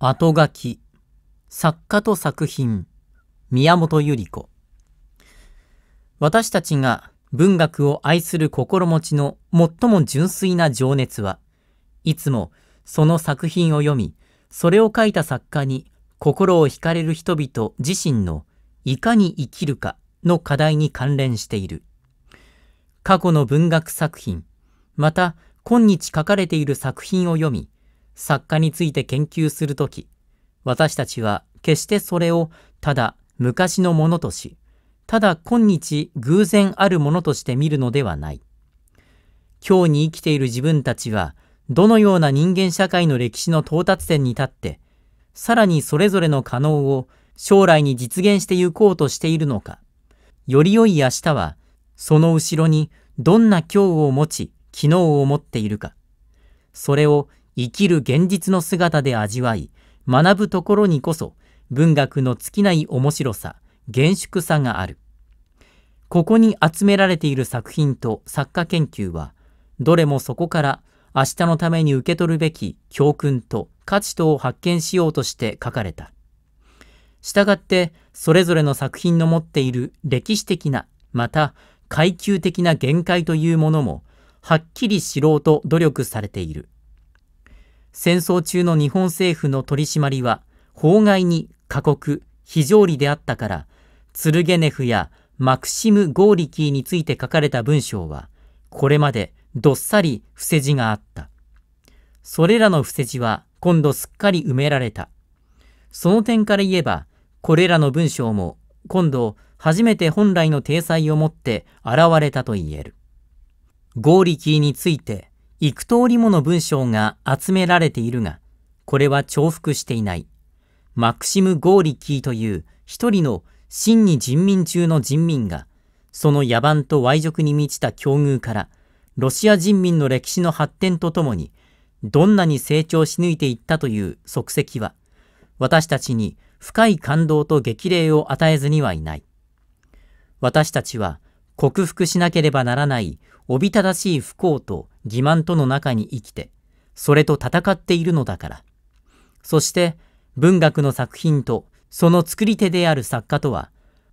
後書き作家と作品宮本百合子私たちが文学を愛する心持ちの最も純粋な情熱はいつもその作品を読みそれを書いた作家に心を惹かれる人々自身のいかに生きるかの課題に関連している過去の文学作品また今日書かれている作品を読み作家について研究するとき、私たちは決してそれをただ昔のものとし、ただ今日偶然あるものとして見るのではない。今日に生きている自分たちは、どのような人間社会の歴史の到達点に立って、さらにそれぞれの可能を将来に実現してゆこうとしているのか。より良い明日は、その後ろにどんな今日を持ち、昨日を持っているか。それを生きる現実の姿で味わい、学ぶところにこそ文学の尽きない面白さ、厳粛さがある。ここに集められている作品と作家研究は、どれもそこから明日のために受け取るべき教訓と価値とを発見しようとして書かれた。したがって、それぞれの作品の持っている歴史的な、また階級的な限界というものも、はっきり知ろうと努力されている。戦争中の日本政府の取り締まりは、法外に過酷、非常理であったから、ツルゲネフやマクシム・ゴーリキーについて書かれた文章は、これまでどっさり伏せ字があった。それらの伏せ字は今度すっかり埋められた。その点から言えば、これらの文章も今度初めて本来の体裁をもって現れたと言える。ゴーリキーについて幾通りもの文章が集められているが、これは重複していない。マクシム・ゴーリキーという一人の真に人民中の人民が、その野蛮と歪辱に満ちた境遇から、ロシア人民の歴史の発展とともに、どんなに成長し抜いていったという足跡は、私たちに深い感動と激励を与えずにはいない。私たちは克服しなければならないおびただしい不幸と欺瞞との中に生きて、それと戦っているのだから。そして、文学の作品とその作り手である作家とは、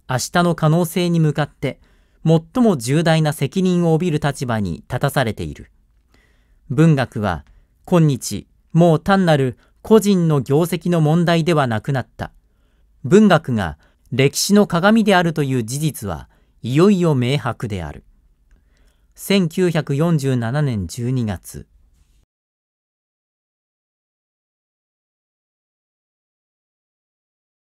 明日の可能性に向かって、最も重大な責任を帯びる立場に立たされている。文学は、今日、もう単なる個人の業績の問題ではなくなった。文学が歴史の鏡であるという事実は、いよいよ明白である。1947年12月